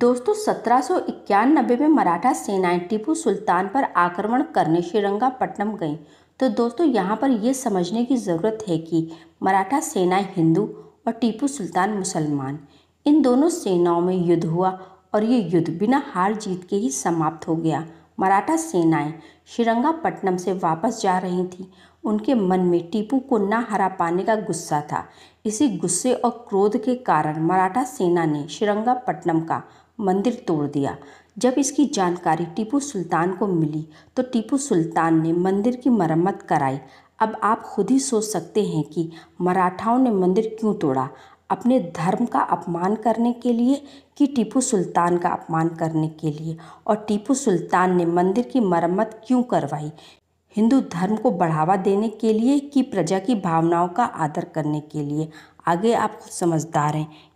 दोस्तों सत्रह में मराठा सेनाएं टीपू सुल्तान पर आक्रमण करने श्रीरंगापट्टनम गईं तो दोस्तों यहाँ पर यह समझने की ज़रूरत है कि मराठा सेनाएं हिंदू और टीपू सुल्तान मुसलमान इन दोनों सेनाओं में युद्ध हुआ और ये युद्ध बिना हार जीत के ही समाप्त हो गया मराठा सेनाएं श्रीरंगापट्टनम से वापस जा रही थीं उनके मन में टीपू को ना हरा पाने का गुस्सा था इसी गुस्से और क्रोध के कारण मराठा सेना ने श्रीरंगापट्टनम का मंदिर तोड़ दिया जब इसकी जानकारी टीपू सुल्तान को मिली तो टीपू सुल्तान ने मंदिर की मरम्मत कराई अब आप खुद ही सोच सकते हैं कि मराठाओं ने मंदिर क्यों तोड़ा अपने धर्म का अपमान करने के लिए कि टीपू सुल्तान का अपमान करने के लिए और टीपू सुल्तान ने मंदिर की मरम्मत क्यों करवाई हिंदू धर्म को बढ़ावा देने के लिए कि प्रजा की भावनाओं का आदर करने के लिए आगे आप खुद समझदार हैं